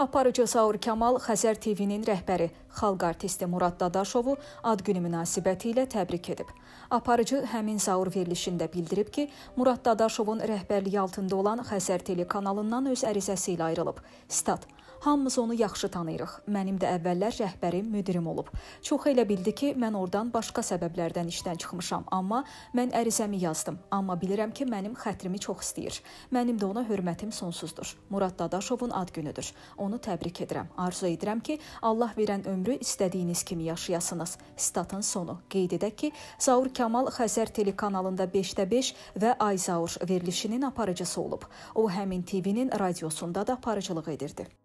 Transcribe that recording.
Aparıcı Zaur Kamal Xəzər TV-nin rəhbəri, xalq artisti Murad Dadaşovu ad günü münasibəti ilə təbrik edib. Aparıcı həmin Zaur verilişində bildirib ki, Murad Dadaşovun rəhbərliyi altında olan Xəzər telekanalından öz ərizəsi ilə ayrılıb. Stat: Hamımız onu yaxşı tanıyırıq. Mənim də əvvəllər rəhbərim, müdirim olub. Çox elə bildi ki, mən oradan başqa səbəblərdən işdən çıxmışam, amma mən ərizəmi yazdım. Amma bilirəm ki, mənim xətrimi çox istəyir. Mənim də ona hörmətim sonsuzdur. Murad Dadaşovun ad günüdür. Onu təbrik edirəm. Arzu edirəm ki, Allah verən ömrü istədiyiniz kimi yaşayasınız. Statın sonu. Qeyd edək ki, Zaur Kamal Xəzər telekanalında 5-də 5 və Ayzaur verilişinin aparıcısı olub. O həmin TV-nin radiosunda da aparıcılıq edirdi.